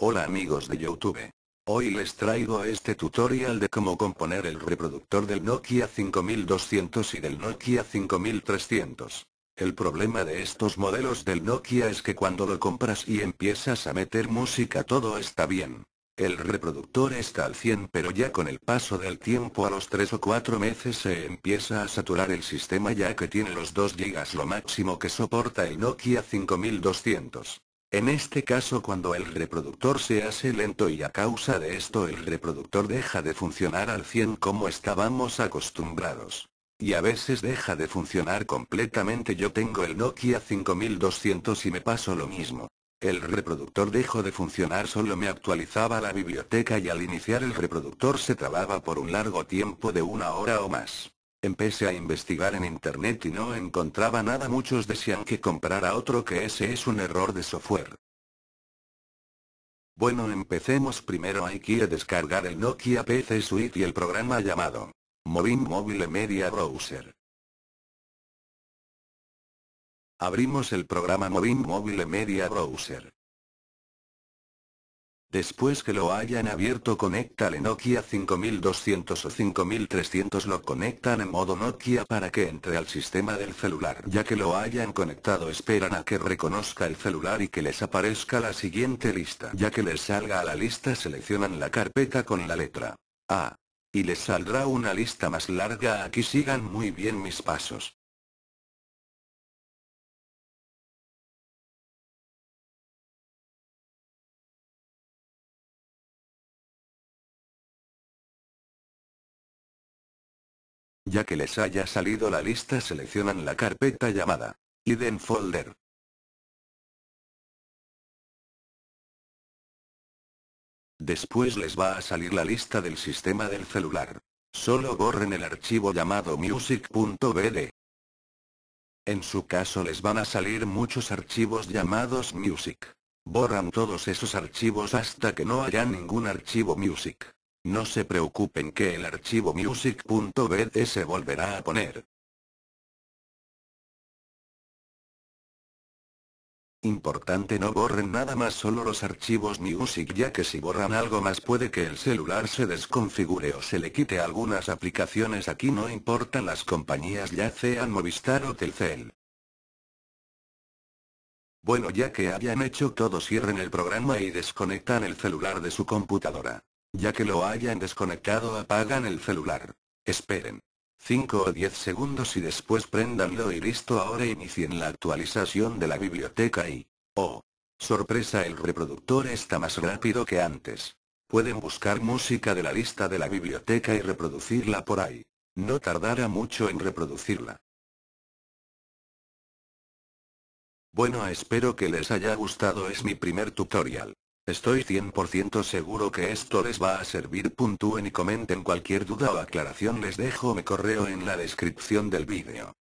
Hola amigos de Youtube. Hoy les traigo este tutorial de cómo componer el reproductor del Nokia 5200 y del Nokia 5300. El problema de estos modelos del Nokia es que cuando lo compras y empiezas a meter música todo está bien. El reproductor está al 100 pero ya con el paso del tiempo a los 3 o 4 meses se empieza a saturar el sistema ya que tiene los 2 GB lo máximo que soporta el Nokia 5200. En este caso cuando el reproductor se hace lento y a causa de esto el reproductor deja de funcionar al 100 como estábamos acostumbrados. Y a veces deja de funcionar completamente yo tengo el Nokia 5200 y me paso lo mismo. El reproductor dejó de funcionar solo me actualizaba la biblioteca y al iniciar el reproductor se trababa por un largo tiempo de una hora o más. Empecé a investigar en internet y no encontraba nada. Muchos decían que comprara otro que ese es un error de software. Bueno empecemos primero hay a descargar el Nokia PC Suite y el programa llamado Movin Mobile Media Browser. Abrimos el programa Movin Mobile Media Browser. Después que lo hayan abierto conéctale Nokia 5200 o 5300 lo conectan en modo Nokia para que entre al sistema del celular. Ya que lo hayan conectado esperan a que reconozca el celular y que les aparezca la siguiente lista. Ya que les salga a la lista seleccionan la carpeta con la letra A. Y les saldrá una lista más larga aquí sigan muy bien mis pasos. Ya que les haya salido la lista seleccionan la carpeta llamada Hidden Folder. Después les va a salir la lista del sistema del celular. Solo borren el archivo llamado music.bd. En su caso les van a salir muchos archivos llamados music. Borran todos esos archivos hasta que no haya ningún archivo music. No se preocupen que el archivo music.bd se volverá a poner. Importante no borren nada más solo los archivos music ya que si borran algo más puede que el celular se desconfigure o se le quite algunas aplicaciones aquí no importan las compañías ya sean Movistar o Telcel. Bueno ya que hayan hecho todo cierren el programa y desconectan el celular de su computadora. Ya que lo hayan desconectado apagan el celular. Esperen. 5 o 10 segundos y después prendanlo y listo ahora inicien la actualización de la biblioteca y... ¡Oh! Sorpresa el reproductor está más rápido que antes. Pueden buscar música de la lista de la biblioteca y reproducirla por ahí. No tardará mucho en reproducirla. Bueno espero que les haya gustado es mi primer tutorial. Estoy 100% seguro que esto les va a servir. Puntúen y comenten cualquier duda o aclaración. Les dejo mi correo en la descripción del vídeo.